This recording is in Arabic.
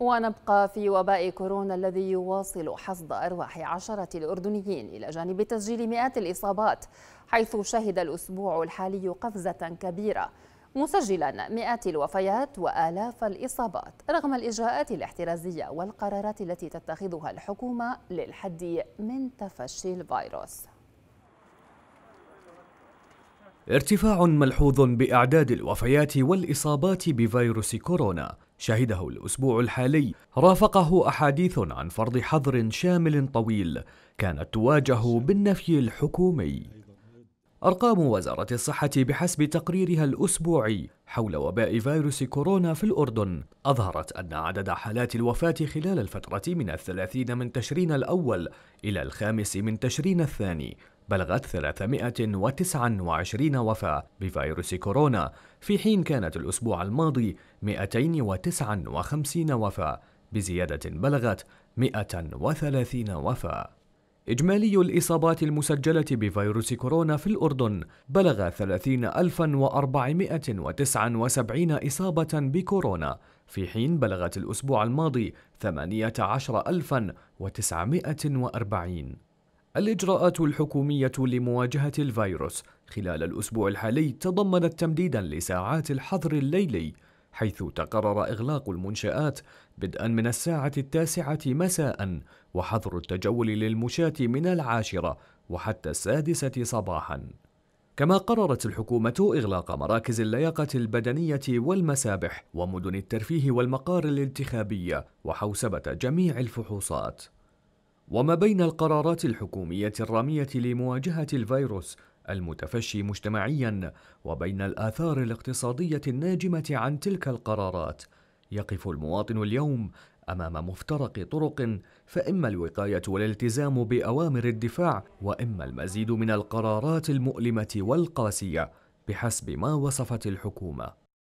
ونبقى في وباء كورونا الذي يواصل حصد أرواح عشرة الأردنيين إلى جانب تسجيل مئات الإصابات حيث شهد الأسبوع الحالي قفزة كبيرة مسجلا مئات الوفيات وآلاف الإصابات رغم الإجراءات الاحترازية والقرارات التي تتخذها الحكومة للحد من تفشي الفيروس ارتفاع ملحوظ بأعداد الوفيات والإصابات بفيروس كورونا شهده الأسبوع الحالي رافقه أحاديث عن فرض حظر شامل طويل كانت تواجه بالنفي الحكومي أرقام وزارة الصحة بحسب تقريرها الأسبوعي حول وباء فيروس كورونا في الأردن أظهرت أن عدد حالات الوفاة خلال الفترة من الثلاثين من تشرين الأول إلى الخامس من تشرين الثاني بلغت 329 وفاة بفيروس كورونا في حين كانت الأسبوع الماضي 259 وفاة بزيادة بلغت 130 وفاة إجمالي الإصابات المسجلة بفيروس كورونا في الأردن بلغ 30479 إصابة بكورونا في حين بلغت الأسبوع الماضي 18940 الإجراءات الحكومية لمواجهة الفيروس خلال الأسبوع الحالي تضمنت تمديدا لساعات الحظر الليلي حيث تقرر إغلاق المنشآت بدءا من الساعة التاسعة مساء وحظر التجول للمشاة من العاشرة وحتى السادسة صباحا كما قررت الحكومة إغلاق مراكز اللياقة البدنية والمسابح ومدن الترفيه والمقار الانتخابية وحوسبة جميع الفحوصات وما بين القرارات الحكومية الرامية لمواجهة الفيروس المتفشي مجتمعيا وبين الآثار الاقتصادية الناجمة عن تلك القرارات يقف المواطن اليوم امام مفترق طرق فاما الوقايه والالتزام باوامر الدفاع واما المزيد من القرارات المؤلمه والقاسيه بحسب ما وصفت الحكومه